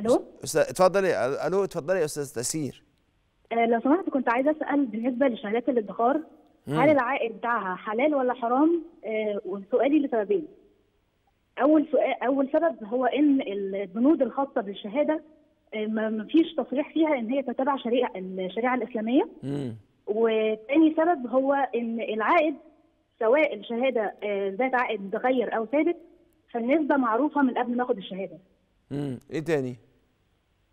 الو استاذ اتفضلي الو اتفضلي يا استاذ تسير آه، لو سمحت كنت عايزه اسال بالنسبه لشهادات الادخار هل العائد بتاعها حلال ولا حرام آه، وسؤالي لسببين اول سؤال اول سبب هو ان البنود الخاصه بالشهاده آه، ما فيش تصريح فيها ان هي تتبع شريعه الشريعه الاسلاميه وثاني سبب هو ان العائد سواء الشهاده ذات عائد متغير او ثابت فالنسبه معروفه من قبل ما اخد الشهاده امم ايه تاني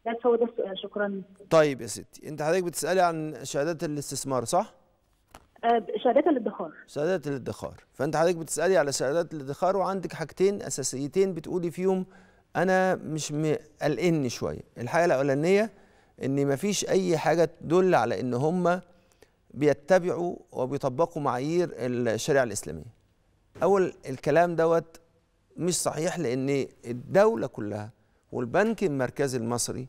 بس هو ده السؤال شكرا طيب يا ستي انت حضرتك بتسالي عن شهادات الاستثمار صح آه، شهادات الادخار شهادات الادخار فانت حضرتك بتسالي على شهادات الادخار وعندك حاجتين اساسيتين بتقولي فيهم انا مش قلقني شويه الحاجه الاولانيه ان مفيش اي حاجه تدل على ان هم بيتبعوا وبيطبقوا معايير الشريعه الاسلاميه اول الكلام دوت مش صحيح لان الدوله كلها والبنك المركزي المصري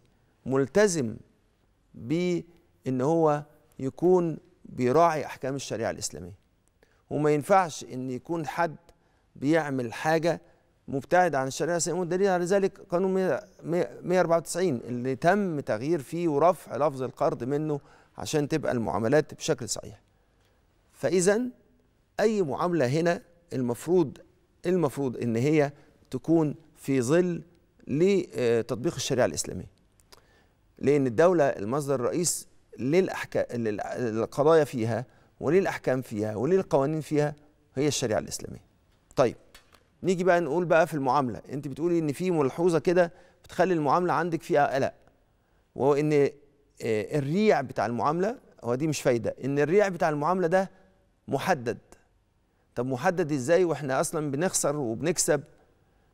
ملتزم بان هو يكون بيراعي احكام الشريعه الاسلاميه وما ينفعش ان يكون حد بيعمل حاجه مبتعد عن الشريعه الاسلاميه والدليل على ذلك قانون 194 اللي تم تغيير فيه ورفع لفظ القرض منه عشان تبقى المعاملات بشكل صحيح فاذا اي معامله هنا المفروض المفروض ان هي تكون في ظل لتطبيق الشريعه الاسلاميه لأن الدولة المصدر الرئيس للأحكام للقضايا فيها وللأحكام فيها وللقوانين فيها هي الشريعة الإسلامية. طيب نيجي بقى نقول بقى في المعاملة، أنت بتقولي إن في ملحوظة كده بتخلي المعاملة عندك فيها قلق وهو إن آه، الريع بتاع المعاملة هو دي مش فايدة، إن الريع بتاع المعاملة ده محدد. طب محدد إزاي وإحنا أصلا بنخسر وبنكسب؟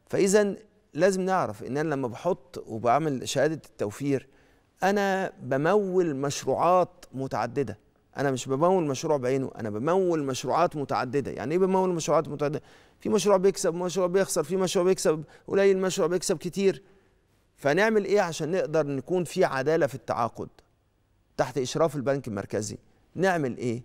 فإذا لازم نعرف إن أنا لما بحط وبعمل شهادة التوفير انا بمول مشروعات متعدده انا مش بمول مشروع بعينه انا بمول مشروعات متعدده يعني ايه بمول مشروعات متعدده في مشروع بيكسب مشروع بيخسر في مشروع بيكسب قليل مشروع بيكسب كتير فنعمل ايه عشان نقدر نكون في عداله في التعاقد تحت اشراف البنك المركزي نعمل ايه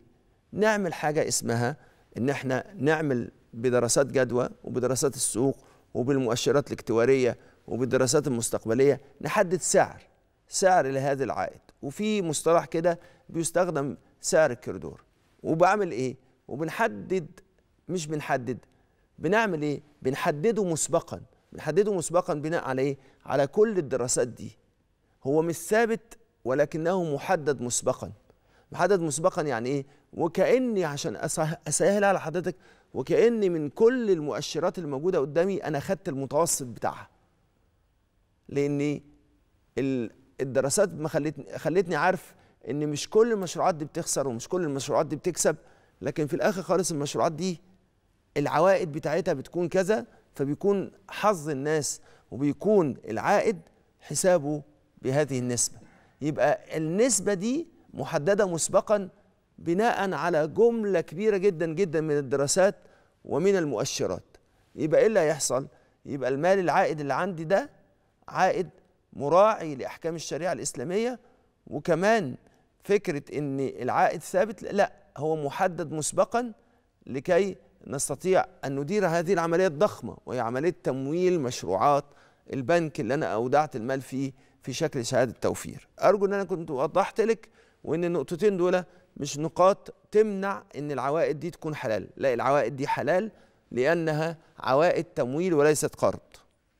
نعمل حاجه اسمها ان احنا نعمل بدراسات جدوى وبدراسات السوق وبالمؤشرات الاكتواريه وبالدراسات المستقبليه نحدد سعر سعر لهذا العائد وفي مصطلح كده بيستخدم سعر الكردور وبعمل ايه وبنحدد مش بنحدد بنعمل ايه بنحدده مسبقا بنحدده مسبقا بناء على ايه على كل الدراسات دي هو مش ثابت ولكنه محدد مسبقا محدد مسبقا يعني ايه وكاني عشان اسهل على حضرتك وكاني من كل المؤشرات الموجوده قدامي انا خدت المتوسط بتاعها لاني إيه؟ الدراسات ما خلتني خلتني عارف ان مش كل المشروعات دي بتخسر ومش كل المشروعات دي بتكسب لكن في الاخر خالص المشروعات دي العوائد بتاعتها بتكون كذا فبيكون حظ الناس وبيكون العائد حسابه بهذه النسبة يبقى النسبة دي محددة مسبقا بناء على جملة كبيرة جدا جدا من الدراسات ومن المؤشرات يبقى ايه اللي هيحصل يبقى المال العائد اللي عندي ده عائد مراعي لاحكام الشريعه الاسلاميه وكمان فكره ان العائد ثابت لا هو محدد مسبقا لكي نستطيع ان ندير هذه العمليه الضخمه وهي عمليه تمويل مشروعات البنك اللي انا اودعت المال فيه في شكل شهاده توفير ارجو ان انا كنت وضحت لك وان النقطتين دول مش نقاط تمنع ان العوائد دي تكون حلال لا العوائد دي حلال لانها عوائد تمويل وليست قرض